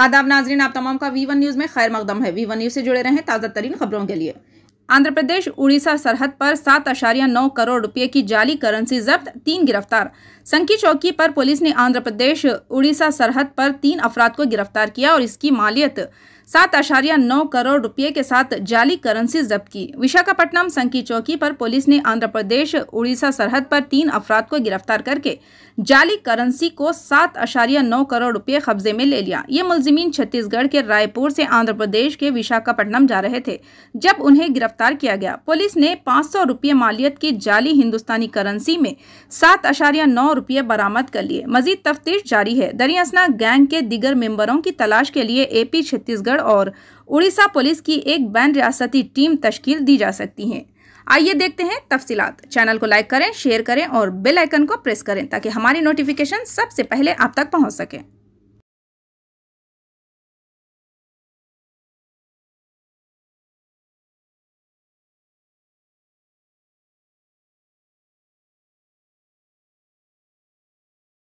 आदाब नाजरीन आप तमाम का वी वन न्यूज़ में खैर मकदम है वी वन न्यूज़ से जुड़े रहें ताज़ा तरीन खबरों के लिए आंध्र प्रदेश उड़ीसा सरहद पर सात अशारिया नौ करोड़ रुपए की जाली करेंसी जब्त तीन गिरफ्तार संकी चौकी पर पुलिस ने आंध्र प्रदेश उड़ीसा सरहद पर तीन अफराद को गिरफ्तार किया और इसकी मालियत सात आशारिया नौ करोड़ रुपए के साथ जाली करेंसी जब्त की विशाखापट्टनम संकी चौकी पर पुलिस ने आंध्र प्रदेश उड़ीसा सरहद पर तीन अफराद को गिरफ्तार करके जाली करेंसी को सात अशारिया नौ करोड़ रुपए कब्जे में ले लिया ये मुलजमीन छत्तीसगढ़ के रायपुर से आंध्र प्रदेश के विशाखापट्टनम जा रहे थे जब उन्हें गिरफ्तार किया गया पुलिस ने पाँच सौ रुपये मालियत की जाली हिंदुस्तानी करेंसी में सात आशारिया नौ रुपये बरामद कर लिए मजीद तफ्तीश जारी है दरियासना गैंग के दिगर मेम्बरों की तलाश के लिए एपी छत्तीसगढ़ छत्तीसगढ़ और उड़ीसा पुलिस की एक बैन रियासती टीम तश्कील दी जा सकती है आइए देखते हैं तफसीलात चैनल को लाइक करें शेयर करें और बेल आइकन को प्रेस करें ताकि हमारी नोटिफिकेशन सबसे पहले आप तक पहुंच सके